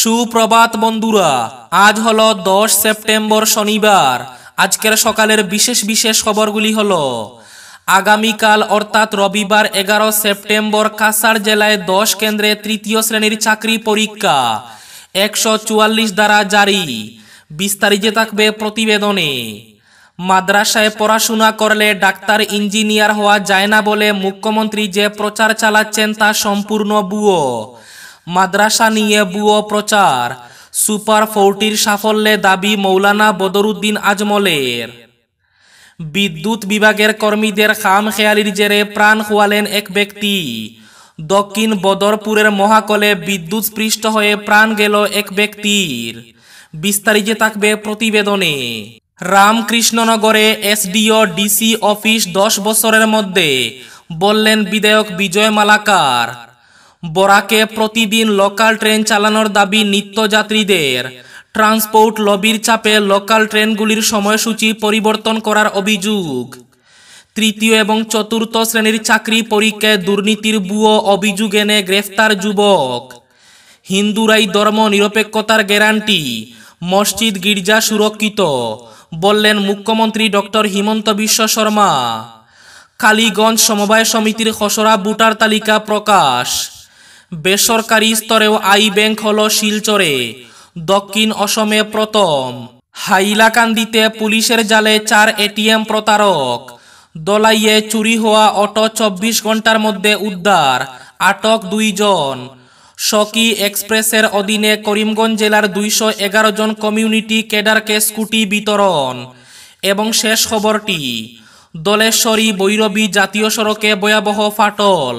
সুপ্রভাত বন্ধুরা আজ হলো দশ সেপ্টেম্বর শনিবার আজকের সকালের বিশেষ বিশেষ খবরগুলি হল আগামীকাল অর্থাৎ রবিবার এগারো সেপ্টেম্বর কাসার জেলায় দশ কেন্দ্রে তৃতীয় শ্রেণীর চাকরি পরীক্ষা একশো চুয়াল্লিশ দ্বারা জারি বিস্তারিত থাকবে প্রতিবেদনে মাদ্রাসায় পড়াশোনা করলে ডাক্তার ইঞ্জিনিয়ার হওয়া যায় না বলে মুখ্যমন্ত্রী যে প্রচার চালাচ্ছেন তা সম্পূর্ণ বুয়ো মাদ্রাসা নিয়ে বুয়ো প্রচার সুপার ফোরটির সাফল্যে দাবি মৌলানা বদরুদ্দিন আজমলের বিদ্যুৎ বিভাগের কর্মীদের খাম খেয়ালির জেরে প্রাণ খোয়ালেন এক ব্যক্তি দক্ষিণ বদরপুরের মহাকলে বিদ্যুৎ স্পৃষ্ট হয়ে প্রাণ গেল এক ব্যক্তির বিস্তারিত থাকবে প্রতিবেদনে রামকৃষ্ণনগরে এসডিও ডিসি অফিস দশ বছরের মধ্যে বললেন বিধায়ক বিজয় মালাকার বরাকে প্রতিদিন লোকাল ট্রেন চালানোর দাবি নিত্যযাত্রীদের ট্রান্সপোর্ট লবির চাপে লোকাল ট্রেনগুলির সময়সূচি পরিবর্তন করার অভিযোগ তৃতীয় এবং চতুর্থ শ্রেণীর চাকরি পরীক্ষায় দুর্নীতির বুয়ো অভিযোগ এনে গ্রেফতার যুবক হিন্দুরাই ধর্ম নিরপেক্ষতার গ্যারান্টি মসজিদ গির্জা সুরক্ষিত বললেন মুখ্যমন্ত্রী ডক্টর হিমন্ত বিশ্ব শর্মা কালীগঞ্জ সমবায় সমিতির খসড়া ভোটার তালিকা প্রকাশ বেসরকারি স্তরেও আই ব্যাংক হল শিলচরে দক্ষিণ অসমে প্রথম হাইলাকান্দিতে পুলিশের জালে চার এটিএম প্রতারক দলাইয়ে চুরি হওয়া অটো চব্বিশ ঘন্টার মধ্যে উদ্ধার আটক দুইজন সকি এক্সপ্রেসের অধীনে করিমগঞ্জ জেলার দুইশো এগারো জন কমিউনিটি ক্যাডারকে স্কুটি বিতরণ এবং শেষ খবরটি দলেশ্বরী বৈরবী জাতীয় সড়কে ভয়াবহ ফাটল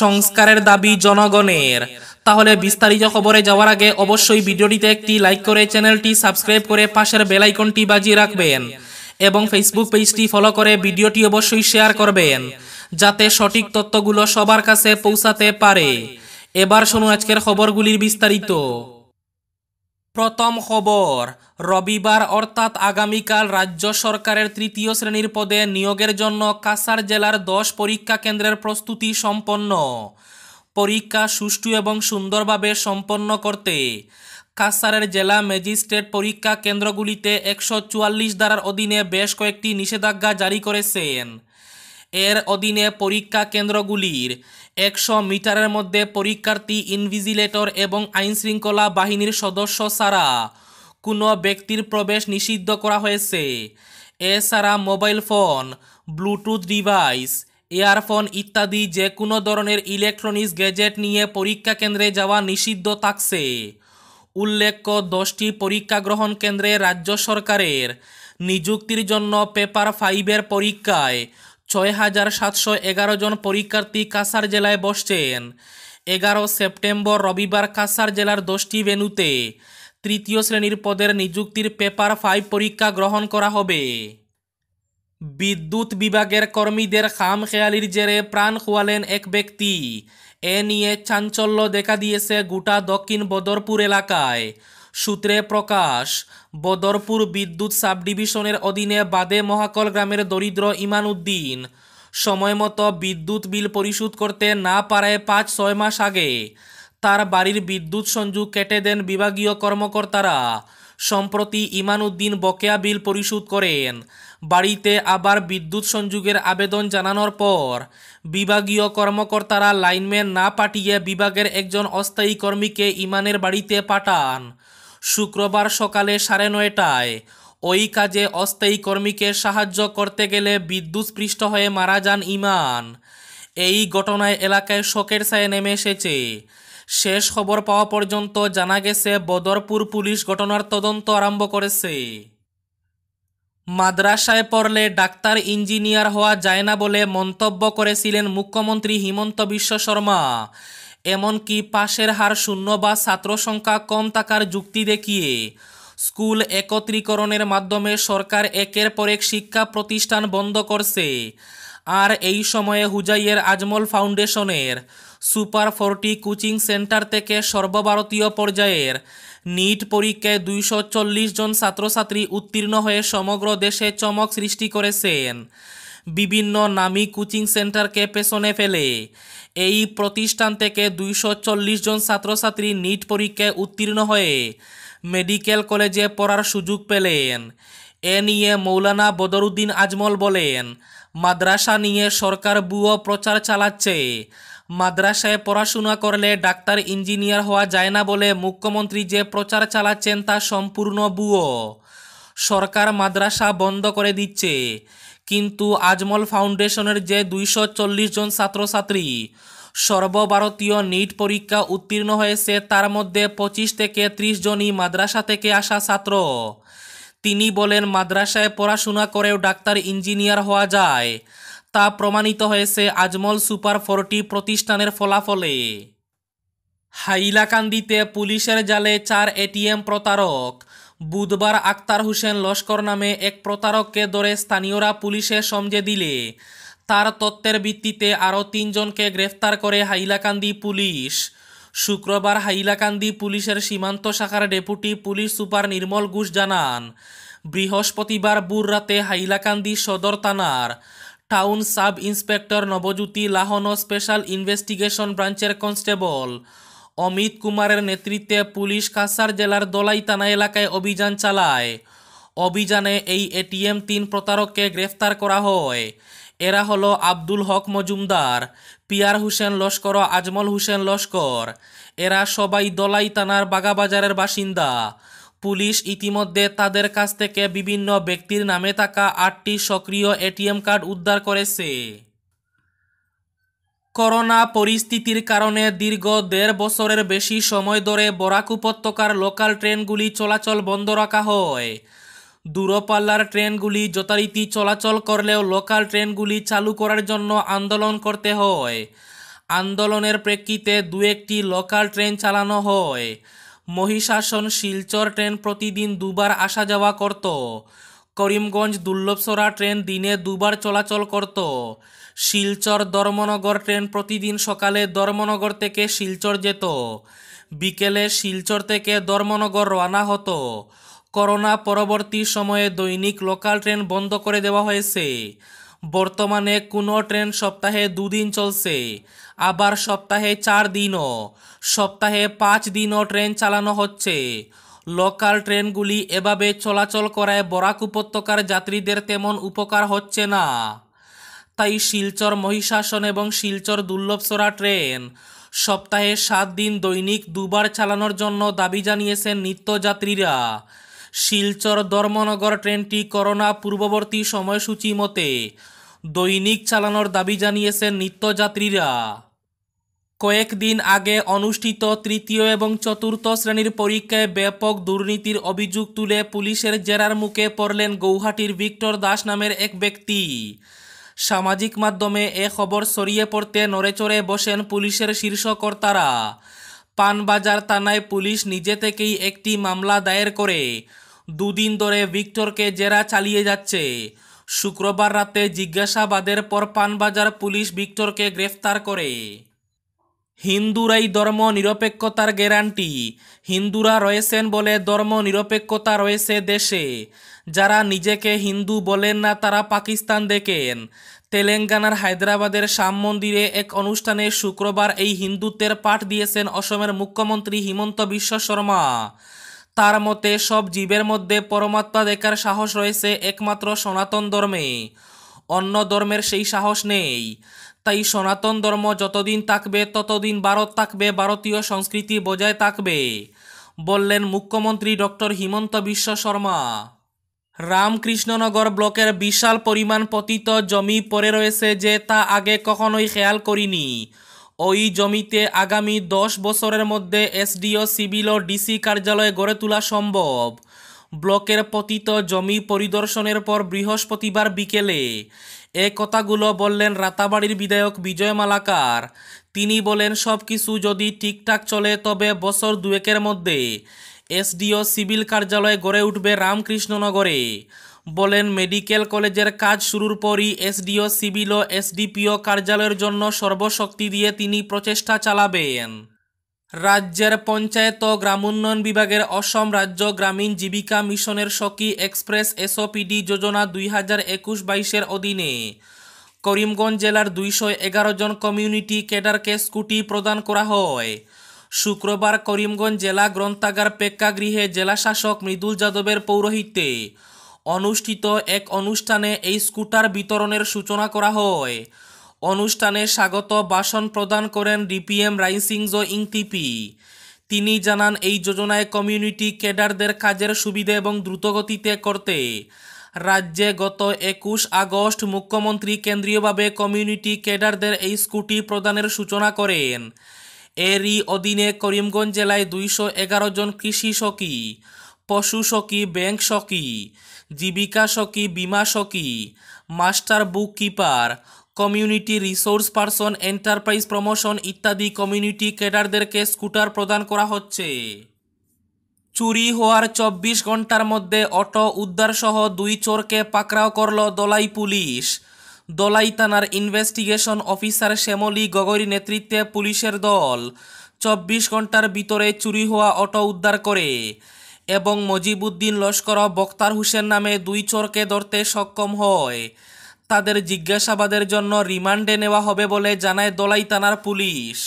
সংস্কারের দাবি জনগণের তাহলে বিস্তারিত খবরে যাওয়ার আগে অবশ্যই ভিডিওটিতে একটি লাইক করে চ্যানেলটি সাবস্ক্রাইব করে পাশের বেলাইকনটি বাজিয়ে রাখবেন এবং ফেসবুক পেজটি ফলো করে ভিডিওটি অবশ্যই শেয়ার করবেন যাতে সঠিক তথ্যগুলো সবার কাছে পৌঁছাতে পারে এবার শোনো আজকের খবরগুলির বিস্তারিত প্রথম খবর রবিবার অর্থাৎ আগামীকাল রাজ্য সরকারের তৃতীয় শ্রেণীর পদে নিয়োগের জন্য কাসার জেলার দশ পরীক্ষা কেন্দ্রের প্রস্তুতি সম্পন্ন পরীক্ষা সুষ্ঠু এবং সুন্দরভাবে সম্পন্ন করতে কাসারের জেলা ম্যাজিস্ট্রেট পরীক্ষা কেন্দ্রগুলিতে একশো চুয়াল্লিশ ধারার অধীনে বেশ কয়েকটি নিষেধাজ্ঞা জারি করেছেন এর অধীনে পরীক্ষা কেন্দ্রগুলির একশো মিটারের মধ্যে পরীক্ষার্থী ইনভিজিলেটর এবং আইনশৃঙ্খলা বাহিনীর সদস্য ছাড়া কোনো ব্যক্তির প্রবেশ নিষিদ্ধ করা হয়েছে এছাড়া mobile phone Bluetooth device earphone ইত্যাদি যে কোনো ধরনের ইলেকট্রনিক্স গ্যাজেট নিয়ে পরীক্ষা কেন্দ্রে যাওয়া নিষিদ্ধ থাকছে উল্লেখ্য দশটি পরীক্ষা গ্রহণ কেন্দ্রে রাজ্য সরকারের নিযুক্তির জন্য পেপার ফাইভের পরীক্ষায় ছয় হাজার সাতশো এগারো জন পরীক্ষার্থী কাসার জেলায় বসছেন এগারো সেপ্টেম্বর রবিবার কাসার জেলার দশটি ভেনুতে তৃতীয় শ্রেণীর পদের নিযুক্তির পেপার ফাইভ পরীক্ষা গ্রহণ করা হবে বিদ্যুৎ বিভাগের কর্মীদের খাম খেয়ালির জেরে প্রাণ খোয়ালেন এক ব্যক্তি এ নিয়ে চাঞ্চল্য দেখা দিয়েছে গোটা দক্ষিণ বদরপুর এলাকায় সূত্রে প্রকাশ বদরপুর বিদ্যুৎ সাব ডিভিশনের অধীনে বাদে মহাকল গ্রামের দরিদ্র ইমান উদ্দিন সময়মতো বিদ্যুৎ বিল পরিশোধ করতে না পারায় পাঁচ ছয় মাস আগে তার বাড়ির বিদ্যুৎ সংযোগ কেটে দেন বিভাগীয় কর্মকর্তারা সম্প্রতি উদ্দিন বকেয়া বিল পরিশোধ করেন বাড়িতে আবার বিদ্যুৎ সংযোগের আবেদন জানানোর পর বিভাগীয় কর্মকর্তারা লাইনম্যান না পাঠিয়ে বিভাগের একজন অস্থায়ী কর্মীকে ইমানের বাড়িতে পাঠান শুক্রবার সকালে সাড়ে নয়টায় ওই কাজে অস্থায়ী কর্মীকে সাহায্য করতে গেলে বিদ্যুৎস্পৃষ্ট হয়ে মারা যান ইমান এই ঘটনায় এলাকায় শোকের ছায় নেমে এসেছে শেষ খবর পাওয়া পর্যন্ত জানা গেছে বদরপুর পুলিশ ঘটনার তদন্ত আরম্ভ করেছে মাদ্রাসায় পড়লে ডাক্তার ইঞ্জিনিয়ার হওয়া যায় না বলে মন্তব্য করেছিলেন মুখ্যমন্ত্রী হিমন্ত বিশ্ব শর্মা এমনকি পাশের হার শূন্য বা ছাত্র সংখ্যা কম থাকার যুক্তি দেখিয়ে স্কুল একত্রীকরণের মাধ্যমে সরকার একের পর এক শিক্ষা প্রতিষ্ঠান বন্ধ করছে আর এই সময়ে হুজাইয়ের আজমল ফাউন্ডেশনের সুপার ফোরটি কোচিং সেন্টার থেকে সর্বভারতীয় পর্যায়ের নিট পরীক্ষায় দুইশো জন ছাত্রছাত্রী উত্তীর্ণ হয়ে সমগ্র দেশে চমক সৃষ্টি করেছেন বিভিন্ন নামী কোচিং সেন্টারকে পেছনে ফেলে এই প্রতিষ্ঠান থেকে দুইশো জন ছাত্রছাত্রী নিট পরীক্ষায় উত্তীর্ণ হয়ে মেডিকেল কলেজে পড়ার সুযোগ পেলেন এ নিয়ে মৌলানা বদরুদ্দিন আজমল বলেন মাদ্রাসা নিয়ে সরকার বুয়ো প্রচার চালাচ্ছে মাদ্রাসায় পড়াশোনা করলে ডাক্তার ইঞ্জিনিয়ার হওয়া যায় না বলে মুখ্যমন্ত্রী যে প্রচার চালাচ্ছেন তা সম্পূর্ণ বুয়ো সরকার মাদ্রাসা বন্ধ করে দিচ্ছে কিন্তু আজমল ফাউন্ডেশনের যে দুইশো জন ছাত্রছাত্রী সর্বভারতীয় নিট পরীক্ষা উত্তীর্ণ হয়েছে তার মধ্যে পঁচিশ থেকে ত্রিশ জনই মাদ্রাসা থেকে আসা ছাত্র তিনি বলেন মাদ্রাসায় পড়াশোনা করেও ডাক্তার ইঞ্জিনিয়ার হওয়া যায় তা প্রমাণিত হয়েছে আজমল সুপার ফোরটি প্রতিষ্ঠানের ফলাফলে হাইলাকান্দিতে পুলিশের জালে চার এটিএম প্রতারক বুধবার আক্তার হোসেন লস্কর নামে এক প্রতারককে ধরে স্থানীয়রা পুলিশে সমঝে দিলে তার তত্ত্বের ভিত্তিতে আরও তিনজনকে গ্রেফতার করে হাইলাকান্দি পুলিশ শুক্রবার হাইলাকান্দি পুলিশের সীমান্ত শাখার deputy police super Nirmal Ghosh জানান বৃহস্পতিবার বুর রাতে হাইলাকান্দি সদর থানার town sub inspector Nabajyoti Lahon special investigation ব্রাঞ্চের কনস্টেবল অমিত কুমারের নেতৃত্বে পুলিশ কাসার জেলার দলাই থানা এলাকায় অভিযান চালায় অভিযানে এই এটিএম তিন প্রতারককে গ্রেফতার করা হয় এরা হলো আব্দুল হক মজুমদার পিয়ার হোসেন লস্কর আজমল হোসেন লস্কর এরা সবাই দলাই থানার বাগাবাজারের বাসিন্দা পুলিশ ইতিমধ্যে তাদের কাছ থেকে বিভিন্ন ব্যক্তির নামে থাকা আটটি সক্রিয় এটিএম কার্ড উদ্ধার করেছে করোনা পরিস্থিতির কারণে দীর্ঘ দেড় বছরের বেশি সময় ধরে বরাক উপত্যকার লোকাল ট্রেনগুলি চলাচল বন্ধ রাখা হয় দূরপাল্লার ট্রেনগুলি যথারীতি চলাচল করলেও লোকাল ট্রেনগুলি চালু করার জন্য আন্দোলন করতে হয় আন্দোলনের প্রেক্ষিতে দু একটি লোকাল ট্রেন চালানো হয় মহিষাসন শিলচর ট্রেন প্রতিদিন দুবার আসা যাওয়া করত করিমগঞ্জ দুর্লভসরা ট্রেন দিনে দুবার চলাচল করত শিলচর ধর্মনগর ট্রেন প্রতিদিন সকালে ধর্মনগর থেকে শিলচর যেত বিকেলে শিলচর থেকে ধর্মনগর রওনা হতো করোনা পরবর্তী সময়ে দৈনিক লোকাল ট্রেন বন্ধ করে দেওয়া হয়েছে বর্তমানে কোনো ট্রেন সপ্তাহে দুদিন চলছে আবার সপ্তাহে চার দিনও সপ্তাহে পাঁচ দিনও ট্রেন চালানো হচ্ছে লোকাল ট্রেনগুলি এভাবে চলাচল করায় বরাক উপত্যকার যাত্রীদের তেমন উপকার হচ্ছে না স্থায়ী শিলচর মহিষাসন এবং শিলচর দুর্লভসরা ট্রেন সপ্তাহে সাত দিন দৈনিক দুবার চালানোর জন্য দাবি জানিয়েছেন নিত্যযাত্রীরা শিলচর ধর্মনগর ট্রেনটি করোনা পূর্ববর্তী সময়সূচি মতে দৈনিক চালানোর দাবি জানিয়েছেন নিত্যযাত্রীরা কয়েকদিন আগে অনুষ্ঠিত তৃতীয় এবং চতুর্থ শ্রেণীর পরীক্ষায় ব্যাপক দুর্নীতির অভিযোগ তুলে পুলিশের জেরার মুখে পড়লেন গৌহাটির ভিক্টর দাস নামের এক ব্যক্তি সামাজিক মাধ্যমে এ খবর ছড়িয়ে পড়তে নড়েচড়ে বসেন পুলিশের শীর্ষকর্তারা পানবাজার থানায় পুলিশ নিজে থেকেই একটি মামলা দায়ের করে দুদিন ধরে ভিক্টরকে জেরা চালিয়ে যাচ্ছে শুক্রবার রাতে জিজ্ঞাসাবাদের পর পানবাজার পুলিশ ভিক্টরকে গ্রেফতার করে হিন্দুরাই ধর্ম নিরপেক্ষতার গ্যারান্টি হিন্দুরা রয়েছেন বলে ধর্ম নিরপেক্ষতা রয়েছে দেশে যারা নিজেকে হিন্দু বলেন না তারা পাকিস্তান দেখেন তেলেঙ্গানার হায়দ্রাবাদের শ্যাম মন্দিরে এক অনুষ্ঠানে শুক্রবার এই হিন্দুত্বের পাঠ দিয়েছেন অসমের মুখ্যমন্ত্রী হিমন্ত বিশ্ব শর্মা তার মতে সব জীবের মধ্যে পরমাত্মা দেখার সাহস রয়েছে একমাত্র সনাতন ধর্মে অন্য ধর্মের সেই সাহস নেই তাই সনাতন ধর্ম যতদিন থাকবে ততদিন ভারত থাকবে ভারতীয় সংস্কৃতি বজায় থাকবে বললেন মুখ্যমন্ত্রী ডক্টর হিমন্ত বিশ্ব শর্মা রামকৃষ্ণনগর ব্লকের বিশাল পরিমাণ পতিত জমি পড়ে রয়েছে যে তা আগে কখনোই খেয়াল করিনি ওই জমিতে আগামী দশ বছরের মধ্যে এসডিও সিভিল ও ডিসি কার্যালয় গড়ে তোলা সম্ভব ব্লকের পতিত জমি পরিদর্শনের পর বৃহস্পতিবার বিকেলে এ কথাগুলো বললেন রাতাবাড়ির বিধায়ক বিজয় মালাকার তিনি বলেন সব কিছু যদি ঠিকঠাক চলে তবে বছর দুয়েকের মধ্যে এসডিও সিভিল কার্যালয় গড়ে উঠবে রামকৃষ্ণনগরে বলেন মেডিকেল কলেজের কাজ শুরুর পরই এসডিও সিভিল ও এসডিপিও কার্যালয়ের জন্য সর্বশক্তি দিয়ে তিনি প্রচেষ্টা চালাবেন রাজ্যের পঞ্চায়েত ও গ্রামোন্নয়ন বিভাগের অসম রাজ্য গ্রামীণ জীবিকা মিশনের সকি এক্সপ্রেস এসওপিডি যোজনা দুই হাজার একুশ বাইশের অধীনে করিমগঞ্জ জেলার দুইশো এগারো জন কমিউনিটি ক্যাডারকে স্কুটি প্রদান করা হয় শুক্রবার করিমগঞ্জ জেলা গ্রন্থাগার প্রেক্ষাগৃহে জেলাশাসক মৃদুল যাদবের পৌরোহিত্যে অনুষ্ঠিত এক অনুষ্ঠানে এই স্কুটার বিতরণের সূচনা করা হয় অনুষ্ঠানে স্বাগত ভাষণ প্রদান করেন ডিপিএম রাইসিংজো ইংতিপি তিনি জানান এই যোজনায় কমিউনিটি ক্যাডারদের কাজের সুবিধা এবং দ্রুতগতিতে করতে রাজ্যে গত একুশ আগস্ট মুখ্যমন্ত্রী কেন্দ্রীয়ভাবে কমিউনিটি ক্যাডারদের এই স্কুটি প্রদানের সূচনা করেন এরই অধীনে করিমগঞ্জ জেলায় দুইশো এগারো জন কৃষি সখী পশু সখী ব্যাংক সখী জীবিকা সখী বিমা সখী master book keeper community resource person enterprise promotion ইত্যাদি কমিউনিটি ক্যাডারদেরকে স্কুটার প্রদান করা হচ্ছে চুরি হওয়ার চব্বিশ ঘন্টার মধ্যে অটো উদ্ধারসহ দুই চোরকে পাকড়াও করল দলাই পুলিশ দলাই থানার ইনভেস্টিগেশন অফিসার শ্যামলী গগৈর নেতৃত্বে পুলিশের দল চব্বিশ ঘন্টার ভিতরে চুরি হওয়া অটো উদ্ধার করে এবং মজিবুদ্দিন লস্কর বক্তার হুসেন নামে দুই চোরকে ধরতে সক্ষম হয় তাদের জিজ্ঞাসাবাদের জন্য রিমান্ডে নেওয়া হবে বলে জানায় দলাই থানার পুলিশ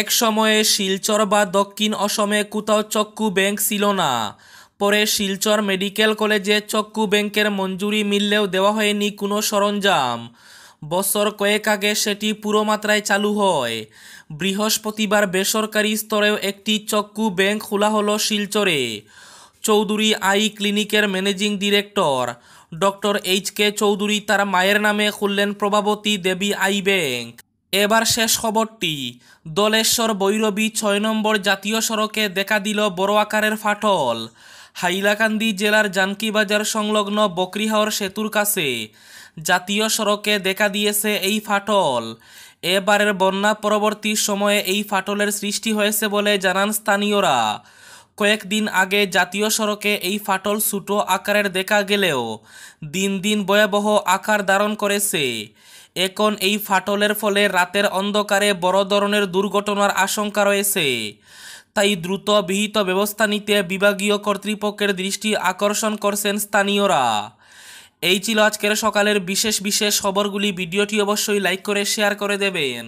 এক সময়ে শিলচর বা দক্ষিণ অসমে কোথাও চক্কু ব্যাংক ছিল না পরে শিলচর মেডিকেল কলেজে চক্কু ব্যাংকের মঞ্জুরি মিললেও দেওয়া হয়নি কোনো সরঞ্জাম বছর কয়েক আগে সেটি পুরো মাত্রায় চালু হয় বৃহস্পতিবার বেসরকারি স্তরেও একটি চক্কু ব্যাংক খোলা হলো শিলচরে চৌধুরী আই ক্লিনিকের managing director doctor H K Chowdhury তার মায়ের নামে খুললেন প্রভাবতী দেবী আই ব্যাংক এবার শেষ খবরটি দলেশ্বর বৈরবী ছয় নম্বর জাতীয় সড়কে দেখা দিল বড় আকারের ফাটল হাইলাকান্দি জেলার জানকিবাজার সংলগ্ন বকরিহাওর সেতুর কাছে জাতীয় সড়কে দেখা দিয়েছে এই ফাটল এবারের বন্যা পরবর্তী সময়ে এই ফাটলের সৃষ্টি হয়েছে বলে জানান স্থানীয়রা কয়েকদিন আগে জাতীয় সড়কে এই ফাটল ছোটো আকারের দেখা গেলেও দিন দিন ভয়াবহ আকার ধারণ করেছে এখন এই ফাটলের ফলে রাতের অন্ধকারে বড় ধরনের দুর্ঘটনার আশঙ্কা রয়েছে তাই দ্রুত বিহিত ব্যবস্থা নিতে বিভাগীয় কর্তৃপক্ষের দৃষ্টি আকর্ষণ করছেন স্থানীয়রা এই ছিল আজকের সকালের বিশেষ বিশেষ খবরগুলি ভিডিওটি অবশ্যই লাইক করে শেয়ার করে দেবেন